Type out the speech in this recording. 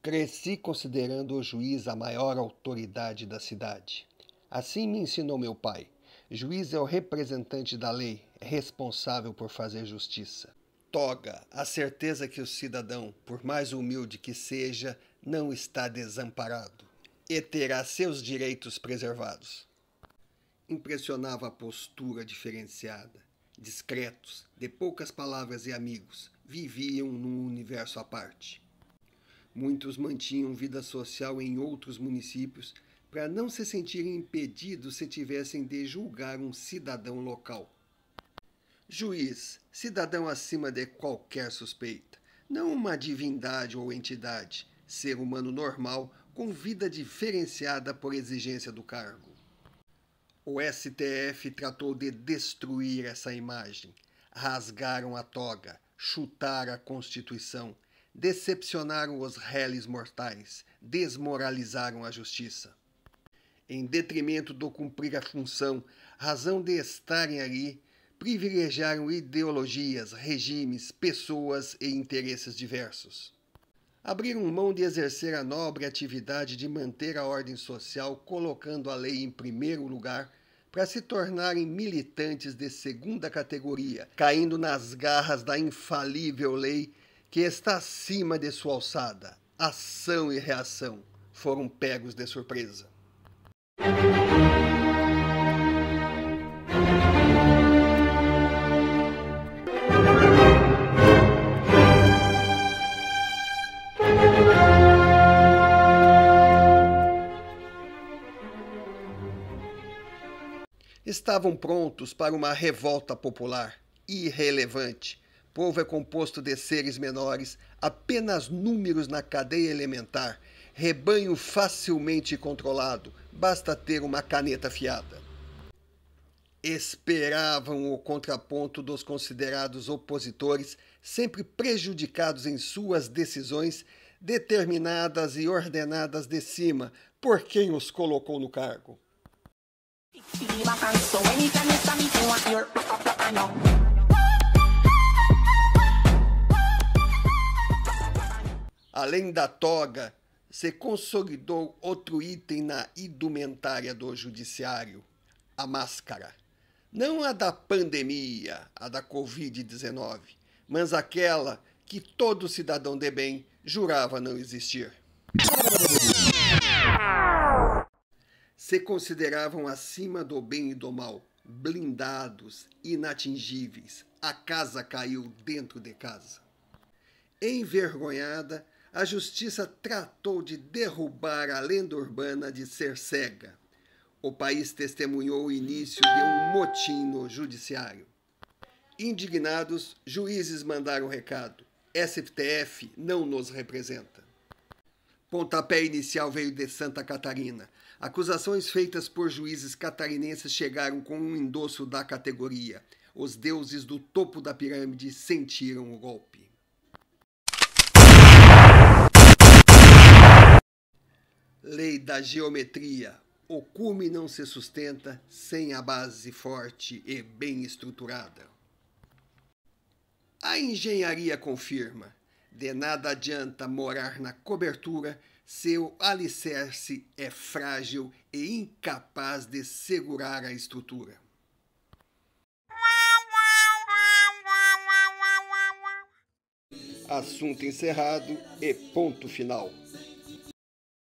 Cresci considerando o juiz a maior autoridade da cidade. Assim me ensinou meu pai. Juiz é o representante da lei, é responsável por fazer justiça. Toga a certeza que o cidadão, por mais humilde que seja, não está desamparado e terá seus direitos preservados. Impressionava a postura diferenciada. Discretos, de poucas palavras e amigos, viviam num universo à parte. Muitos mantinham vida social em outros municípios para não se sentirem impedidos se tivessem de julgar um cidadão local. Juiz, cidadão acima de qualquer suspeita, não uma divindade ou entidade, ser humano normal com vida diferenciada por exigência do cargo. O STF tratou de destruir essa imagem. Rasgaram a toga, chutaram a Constituição decepcionaram os réis mortais, desmoralizaram a justiça. Em detrimento do cumprir a função, razão de estarem ali, privilegiaram ideologias, regimes, pessoas e interesses diversos. Abriram mão de exercer a nobre atividade de manter a ordem social, colocando a lei em primeiro lugar, para se tornarem militantes de segunda categoria, caindo nas garras da infalível lei que está acima de sua alçada. Ação e reação foram pegos de surpresa. Estavam prontos para uma revolta popular irrelevante povo é composto de seres menores, apenas números na cadeia elementar, rebanho facilmente controlado, basta ter uma caneta fiada. Esperavam o contraponto dos considerados opositores, sempre prejudicados em suas decisões, determinadas e ordenadas de cima, por quem os colocou no cargo. Além da toga, se consolidou outro item na indumentária do judiciário: a máscara. Não a da pandemia, a da Covid-19, mas aquela que todo cidadão de bem jurava não existir. Se consideravam acima do bem e do mal, blindados, inatingíveis. A casa caiu dentro de casa. Envergonhada, a justiça tratou de derrubar a lenda urbana de ser cega. O país testemunhou o início de um motim no judiciário. Indignados, juízes mandaram recado. STF não nos representa. Pontapé inicial veio de Santa Catarina. Acusações feitas por juízes catarinenses chegaram com um endosso da categoria. Os deuses do topo da pirâmide sentiram o golpe. Lei da geometria. O cume não se sustenta sem a base forte e bem estruturada. A engenharia confirma: de nada adianta morar na cobertura seu alicerce é frágil e incapaz de segurar a estrutura. Assunto encerrado e ponto final.